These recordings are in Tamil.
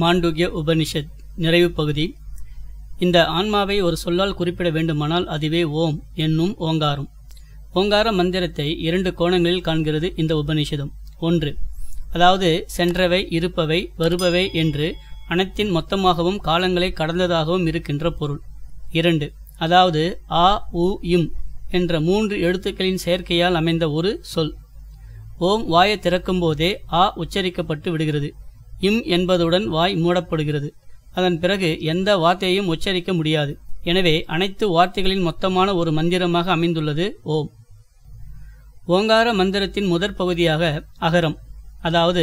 மாண்டூகிய உபனிஷத் நிறைவு பகுதி இந்த ஆன்மாவை ஒரு சொல்லால் குறிப்பிட வேண்டுமானால் அதுவே ஓம் என்னும் ஓங்காரம் ஓங்கார மந்திரத்தை இரண்டு கோணங்களில் காண்கிறது இந்த உபனிஷதம் ஒன்று அதாவது சென்றவை இருப்பவை வருபவை என்று அனைத்தின் மொத்தமாகவும் காலங்களை கடந்ததாகவும் இருக்கின்ற பொருள் இரண்டு அதாவது ஆ உ இம் என்ற மூன்று எழுத்துக்களின் செயற்கையால் அமைந்த ஒரு சொல் ஓம் வாயை திறக்கும்போதே ஆ உச்சரிக்கப்பட்டு விடுகிறது இம் என்பதுடன் வாய் மூடப்படுகிறது அதன் பிறகு எந்த வார்த்தையையும் உச்சரிக்க முடியாது எனவே அனைத்து வார்த்தைகளின் மொத்தமான ஒரு மந்திரமாக அமைந்துள்ளது ஓம் ஓங்கார மந்திரத்தின் முதற் பகுதியாக அகரம் அதாவது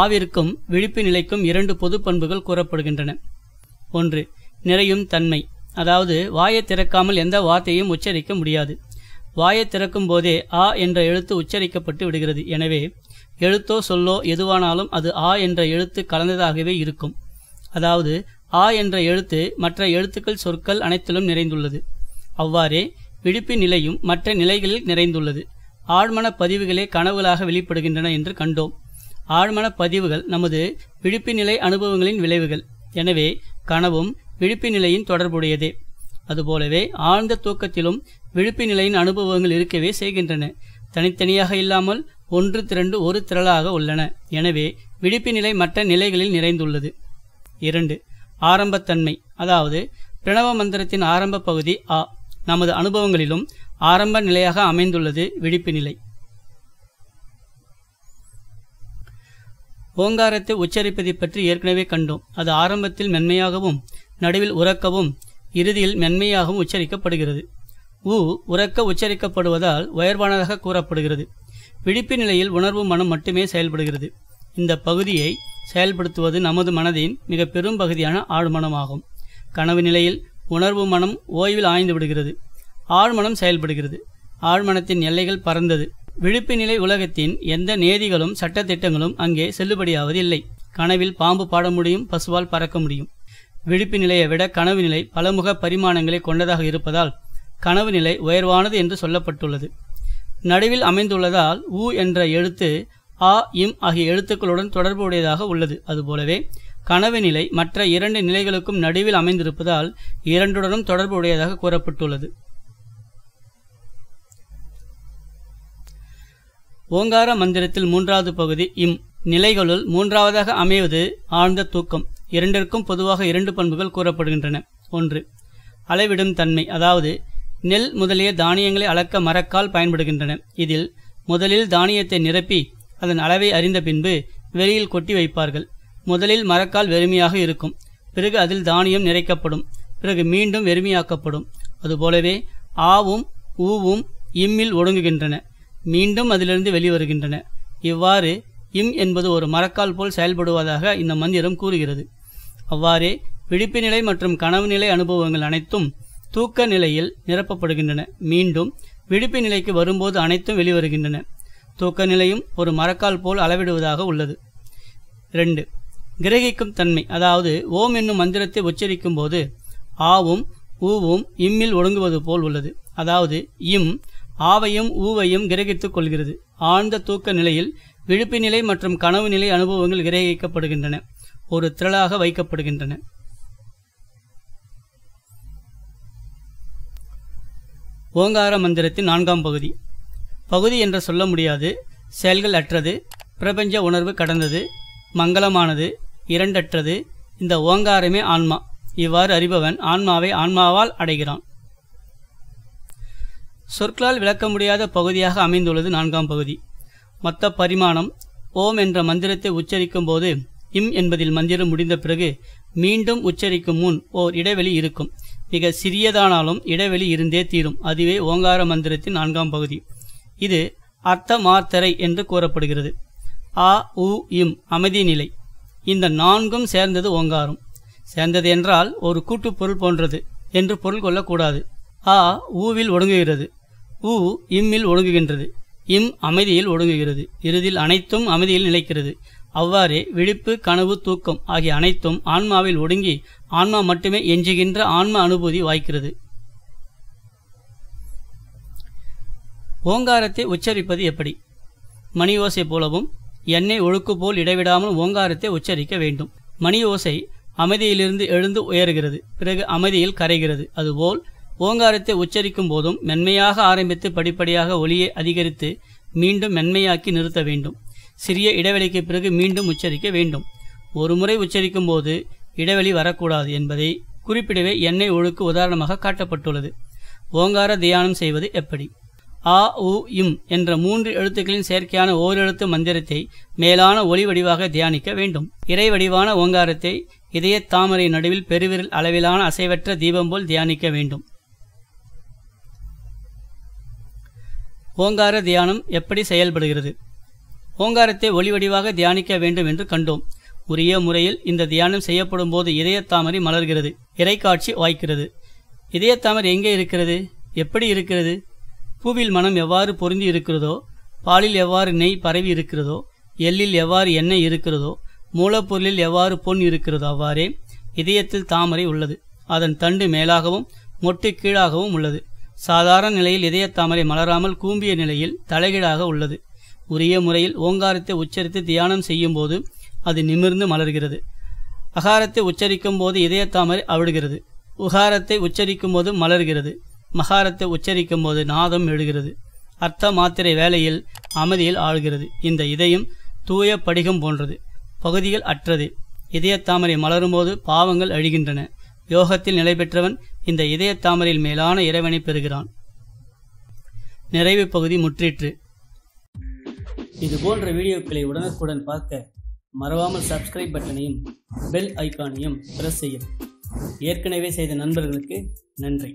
ஆவிற்கும் விழிப்பு நிலைக்கும் இரண்டு பொது பண்புகள் கூறப்படுகின்றன ஒன்று நிறையும் தன்மை அதாவது வாயை திறக்காமல் எந்த வார்த்தையும் உச்சரிக்க முடியாது வாயை திறக்கும் போதே ஆ என்ற எழுத்து உச்சரிக்கப்பட்டு விடுகிறது எனவே எழுத்தோ சொல்லோ எதுவானாலும் அது ஆ என்ற எழுத்து கலந்ததாகவே இருக்கும் அதாவது ஆ என்ற எழுத்து மற்ற எழுத்துக்கள் சொற்கள் அனைத்திலும் நிறைந்துள்ளது அவ்வாறே விழிப்பு நிலையும் மற்ற நிலைகளில் நிறைந்துள்ளது ஆழ்மன பதிவுகளே கனவுகளாக வெளிப்படுகின்றன என்று கண்டோம் ஆழ்மன பதிவுகள் நமது விழிப்பு நிலை அனுபவங்களின் விளைவுகள் எனவே கனவும் விழிப்பு நிலையின் தொடர்புடையதே அதுபோலவே ஆழ்ந்த தூக்கத்திலும் விழிப்பு நிலையின் அனுபவங்கள் இருக்கவே செய்கின்றன தனித்தனியாக இல்லாமல் ஒன்று திரண்டு ஒரு திரளாக உள்ளன எனவே விழிப்பு நிலை மற்ற நிலைகளில் நிறைந்துள்ளது இரண்டு ஆரம்பத்தன்மை அதாவது பிரணவ மந்திரத்தின் ஆரம்ப பகுதி ஆ நமது அனுபவங்களிலும் ஆரம்ப நிலையாக அமைந்துள்ளது விழிப்பு நிலை ஓங்காரத்தை உச்சரிப்பதை பற்றி ஏற்கனவே கண்டோம் அது ஆரம்பத்தில் மென்மையாகவும் நடுவில் உறக்கவும் இறுதியில் மென்மையாகவும் உச்சரிக்கப்படுகிறது உ உறக்க உச்சரிக்கப்படுவதால் உயர்வானதாக கூறப்படுகிறது விழிப்பு நிலையில் உணர்வு மனம் மட்டுமே செயல்படுகிறது இந்த பகுதியை செயல்படுத்துவது நமது மனதின் மிக பெரும் பகுதியான ஆழ்மனமாகும் கனவு நிலையில் உணர்வு மனம் ஓய்வில் ஆய்ந்து விடுகிறது ஆழ்மனம் செயல்படுகிறது ஆழ்மனத்தின் எல்லைகள் பறந்தது விழிப்பு நிலை உலகத்தின் எந்த நேதிகளும் சட்டத்திட்டங்களும் அங்கே செல்லுபடியாவது இல்லை கனவில் பாம்பு பாட முடியும் பசுவால் பறக்க முடியும் விழிப்பு நிலையை விட கனவு நிலை பலமுக பரிமாணங்களை கொண்டதாக இருப்பதால் கனவு நிலை உயர்வானது என்று சொல்லப்பட்டுள்ளது நடுவில் அமைந்துள்ளதால் உ என்ற எழுத்து ஆ இம் ஆகிய எழுத்துக்களுடன் தொடர்புடையதாக உள்ளது அதுபோலவே கனவு நிலை மற்ற இரண்டு நிலைகளுக்கும் நடுவில் அமைந்திருப்பதால் இரண்டுடனும் தொடர்புடையதாக கூறப்பட்டுள்ளது ஓங்கார மந்திரத்தில் மூன்றாவது பகுதி இம் நிலைகளுள் மூன்றாவதாக அமைவது ஆழ்ந்த தூக்கம் இரண்டிற்கும் பொதுவாக இரண்டு பண்புகள் கூறப்படுகின்றன ஒன்று அளவிடும் தன்மை அதாவது நெல் முதலிய தானியங்களை அளக்க மரக்கால் பயன்படுகின்றன இதில் முதலில் தானியத்தை நிரப்பி அதன் அளவை அறிந்த பின்பு வெளியில் கொட்டி வைப்பார்கள் முதலில் மரக்கால் வெறுமையாக இருக்கும் பிறகு அதில் தானியம் நிறைக்கப்படும் பிறகு மீண்டும் வெறுமையாக்கப்படும் அதுபோலவே ஆவும் ஊவும் இம்மில் ஒடுங்குகின்றன மீண்டும் அதிலிருந்து வெளிவருகின்றன இவ்வாறு இம் என்பது ஒரு மரக்கால் போல் செயல்படுவதாக இந்த மந்திரம் கூறுகிறது அவ்வாறே விழிப்பு நிலை மற்றும் கனவு நிலை அனுபவங்கள் அனைத்தும் தூக்க நிலையில் நிரப்பப்படுகின்றன மீண்டும் விடுப்பு நிலைக்கு வரும்போது அனைத்தும் வெளிவருகின்றன தூக்க நிலையும் ஒரு மரக்கால் போல் அளவிடுவதாக உள்ளது ரெண்டு கிரகிக்கும் தன்மை அதாவது ஓம் என்னும் மந்திரத்தை உச்சரிக்கும் போது ஆவும் ஊவும் இம்மில் ஒடுங்குவது போல் உள்ளது அதாவது இம் ஆவையும் ஊவையும் கிரகித்துக் கொள்கிறது ஆழ்ந்த தூக்க நிலையில் விழுப்பு நிலை மற்றும் கனவு நிலை அனுபவங்கள் கிரகிக்கப்படுகின்றன ஒரு திரளாக வைக்கப்படுகின்றன ஓங்கார மந்திரத்தின் நான்காம் பகுதி பகுதி என்று சொல்ல முடியாது செயல்கள் அற்றது பிரபஞ்ச உணர்வு கடந்தது மங்களமானது இரண்டற்றது இந்த ஓங்காரமே ஆன்மா இவ்வாறு அறிபவன் ஆன்மாவை ஆன்மாவால் அடைகிறான் சொற்களால் விளக்க முடியாத பகுதியாக அமைந்துள்ளது நான்காம் பகுதி மொத்த பரிமாணம் ஓம் என்ற மந்திரத்தை உச்சரிக்கும் போது இம் என்பதில் மந்திரம் முடிந்த பிறகு மீண்டும் உச்சரிக்கும் முன் ஓர் இடைவெளி இருக்கும் மிக சிறியதானாலும் இடைவெளி இருந்தே தீரும் அதுவே ஓங்கார மந்திரத்தின் நான்காம் பகுதி இது அர்த்த மார்த்தரை என்று கூறப்படுகிறது ஆ உ இம் அமைதி நிலை இந்த நான்கும் சேர்ந்தது ஓங்காரம் சேர்ந்தது என்றால் ஒரு பொருள் போன்றது என்று பொருள் கொள்ளக்கூடாது ஆ ஊவில் ஒடுங்குகிறது உ இம்மில் ஒடுங்குகின்றது இம் அமைதியில் ஒடுங்குகிறது இறுதியில் அனைத்தும் அமைதியில் நிலைக்கிறது அவ்வாறே விழிப்பு கனவு தூக்கம் ஆகிய அனைத்தும் ஆன்மாவில் ஒடுங்கி ஆன்மா மட்டுமே எஞ்சுகின்ற ஆன்ம அனுபூதி வாய்க்கிறது ஓங்காரத்தை உச்சரிப்பது எப்படி மணி ஓசை போலவும் எண்ணெய் ஒழுக்கு போல் இடைவிடாமல் ஓங்காரத்தை உச்சரிக்க வேண்டும் மணி ஓசை அமைதியிலிருந்து எழுந்து உயர்கிறது பிறகு அமைதியில் கரைகிறது அதுபோல் ஓங்காரத்தை உச்சரிக்கும் போதும் மென்மையாக ஆரம்பித்து படிப்படியாக ஒளியை அதிகரித்து மீண்டும் மென்மையாக்கி நிறுத்த வேண்டும் சிறிய இடைவெளிக்கு பிறகு மீண்டும் உச்சரிக்க வேண்டும் ஒரு முறை உச்சரிக்கும் போது இடைவெளி வரக்கூடாது என்பதை குறிப்பிடவே எண்ணெய் ஒழுக்கு உதாரணமாக காட்டப்பட்டுள்ளது ஓங்கார தியானம் செய்வது எப்படி ஆ உ இம் என்ற மூன்று எழுத்துக்களின் செயற்கையான ஓரெழுத்து மந்திரத்தை மேலான ஒளி வடிவாக தியானிக்க வேண்டும் இறை வடிவான ஓங்காரத்தை இதய தாமரை நடுவில் பெருவிரல் அளவிலான அசைவற்ற தீபம் போல் தியானிக்க வேண்டும் ஓங்கார தியானம் எப்படி செயல்படுகிறது ஓங்காரத்தை ஒளி வடிவாக தியானிக்க வேண்டும் என்று கண்டோம் உரிய முறையில் இந்த தியானம் செய்யப்படும் போது இதயத்தாமரை மலர்கிறது இறைக்காட்சி வாய்க்கிறது இதயத்தாமரை எங்கே இருக்கிறது எப்படி இருக்கிறது பூவில் மனம் எவ்வாறு பொருந்தி இருக்கிறதோ பாலில் எவ்வாறு நெய் பரவி இருக்கிறதோ எள்ளில் எவ்வாறு எண்ணெய் இருக்கிறதோ மூலப்பொருளில் எவ்வாறு பொன் இருக்கிறதோ அவ்வாறே இதயத்தில் தாமரை உள்ளது அதன் தண்டு மேலாகவும் மொட்டு கீழாகவும் உள்ளது சாதாரண நிலையில் இதயத்தாமரை மலராமல் கூம்பிய நிலையில் தலைகீழாக உள்ளது உரிய முறையில் ஓங்காரத்தை உச்சரித்து தியானம் செய்யும்போது அது நிமிர்ந்து மலர்கிறது அகாரத்தை உச்சரிக்கும் போது இதயத்தாமரை அவிடுகிறது உகாரத்தை உச்சரிக்கும் போது மலர்கிறது மகாரத்தை உச்சரிக்கும் போது நாதம் எழுகிறது அர்த்த மாத்திரை வேலையில் அமைதியில் ஆழ்கிறது இந்த இதயம் தூய படிகம் போன்றது பகுதிகள் அற்றது இதயத்தாமரை மலரும்போது பாவங்கள் அழிகின்றன யோகத்தில் நிலை பெற்றவன் இந்த இதயத்தாமரையில் மேலான இறைவனை பெறுகிறான் நிறைவு பகுதி முற்றிற்று இது போன்ற வீடியோக்களை உடனுக்குடன் பார்க்க மறவாமல் சப்ஸ்கிரைப் பட்டனையும் பெல் ஐக்கானையும் ப்ரெஸ் செய்யவும் ஏற்கனவே செய்த நண்பர்களுக்கு நன்றி